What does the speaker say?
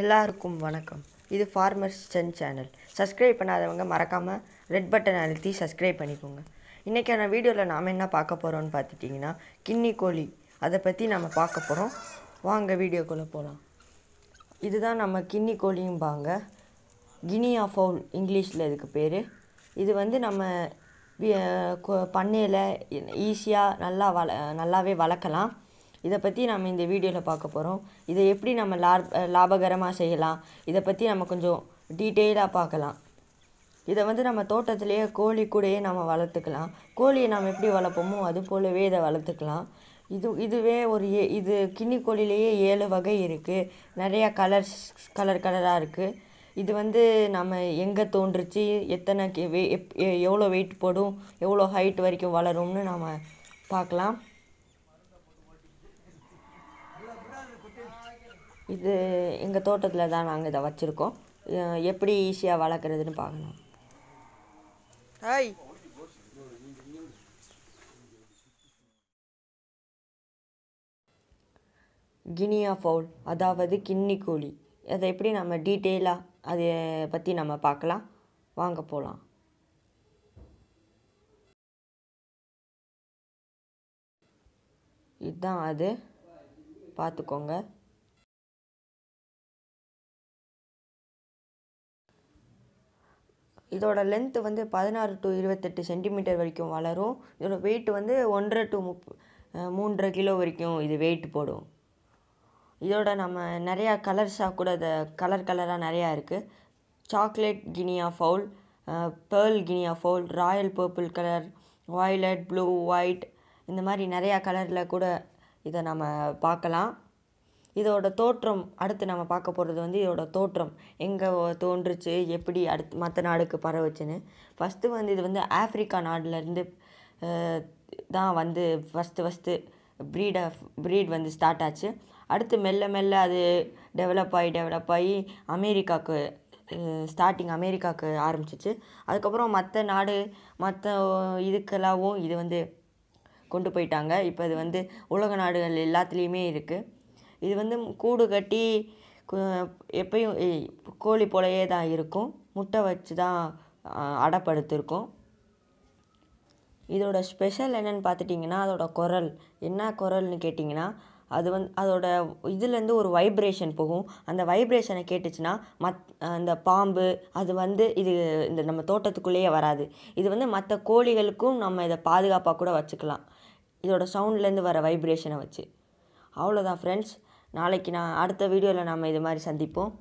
எல்லாருக்கும் வணக்கம் இது ஃபார்மர்ஸ் சென் சேனல் சப்ஸ்கிரைப் பண்ணாதவங்க மறக்காமல் ரெட் பட்டன் அழுத்தி சப்ஸ்கிரைப் பண்ணிக்கோங்க இன்றைக்கான வீடியோவில் நாம் என்ன பார்க்க போகிறோம்னு பார்த்துட்டிங்கன்னா கின்னி கோழி அதை பற்றி நம்ம பார்க்க போகிறோம் வாங்க வீடியோக்குள்ளே போகலாம் இதுதான் நம்ம கின்னி கோழியும்பாங்க கினியா ஃபவுல் இங்கிலீஷில் இதுக்கு பேர் இது வந்து நம்ம பண்ணையில் ஈஸியாக நல்லா வள நல்லாவே வளர்க்கலாம் இதை பற்றி நம்ம இந்த வீடியோவில் பார்க்க போகிறோம் இதை எப்படி நம்ம லாப லாபகரமாக செய்யலாம் இதை பற்றி நம்ம கொஞ்சம் டீட்டெயிலாக பார்க்கலாம் இதை வந்து நம்ம தோட்டத்திலேயே கோழி கூடயே நம்ம வளர்த்துக்கலாம் கோழியை நம்ம எப்படி வளர்ப்போமோ அது போலவே இதை வளர்த்துக்கலாம் இது இதுவே ஒரு ஏ இது கிண்ணி கோழிலேயே ஏழு வகை இருக்குது நிறையா கலர்ஸ் கலர் கலராக இருக்குது இது வந்து நம்ம எங்கே தோன்றுச்சு எத்தனை எவ்வளோ வெயிட் போடும் எவ்வளோ ஹைட் வரைக்கும் வளரும்னு நம்ம பார்க்கலாம் இது எங்கள் தோட்டத்தில் தான் நாங்கள் இதை வச்சுருக்கோம் எப்படி ஈஸியாக வளர்க்குறதுன்னு பார்க்கலாம் ஹாய் கினியா ஃபவுல் அதாவது கின்னி கோழி அதை எப்படி நம்ம டீட்டெயிலாக அதை பற்றி நம்ம பார்க்கலாம் வாங்க போகலாம் இதுதான் அது பார்த்துக்கோங்க இதோட லென்த்து வந்து பதினாறு டு இருபத்தெட்டு சென்டிமீட்டர் வரைக்கும் வளரும் இதோட வெயிட் வந்து ஒன்றரை டு முப் மூன்றரை கிலோ வரைக்கும் இது வெயிட் போடும் இதோட நம்ம நிறையா கலர்ஸாக கூட இதை கலர் கலராக நிறையா இருக்குது chocolate guinea fowl pearl guinea fowl royal purple colour violet blue white இந்த மாதிரி நிறையா கலரில் கூட இதை நம்ம பார்க்கலாம் இதோட தோற்றம் அடுத்து நம்ம பார்க்க போகிறது வந்து இதோட தோற்றம் எங்கே தோன்றுச்சு எப்படி அடுத்து மற்ற நாடுக்கு பரவச்சுன்னு ஃபஸ்ட்டு வந்து இது வந்து ஆஃப்ரிக்கா நாட்டிலேருந்து தான் வந்து first first breed of breed வந்து ஸ்டார்ட் ஆச்சு அடுத்து மெல்ல மெல்ல அது டெவலப் ஆகி டெவலப் ஆகி அமெரிக்காவுக்கு ஸ்டார்டிங் அமெரிக்காவுக்கு ஆரம்பிச்சிச்சு அதுக்கப்புறம் மற்ற நாடு மற்ற இதுக்கெல்லாவும் இது வந்து கொண்டு போயிட்டாங்க இப்போ இது வந்து உலக நாடுகள் எல்லாத்துலேயுமே இருக்குது இது வந்து கூடு கட்டி எப்பயும் கோழி போலையே தான் இருக்கும் முட்டை வச்சு தான் அடப்படுத்திருக்கும் இதோட ஸ்பெஷல் என்னென்னு பார்த்துட்டிங்கன்னா அதோட குரல் என்ன குரல்னு கேட்டிங்கன்னா அது வந்து அதோட இதுலேருந்து ஒரு வைப்ரேஷன் போகும் அந்த வைப்ரேஷனை கேட்டுச்சுன்னா மத் அந்த பாம்பு அது வந்து இது இந்த நம்ம தோட்டத்துக்குள்ளேயே வராது இது வந்து மற்ற கோழிகளுக்கும் நம்ம இதை பாதுகாப்பாக கூட வச்சுக்கலாம் இதோட சவுண்ட்லேருந்து வர வைப்ரேஷனை வச்சு அவ்வளோதான் ஃப்ரெண்ட்ஸ் நாளைக்கு நான் அடுத்த வீடியோவில் நாம் இது மாதிரி சந்திப்போம்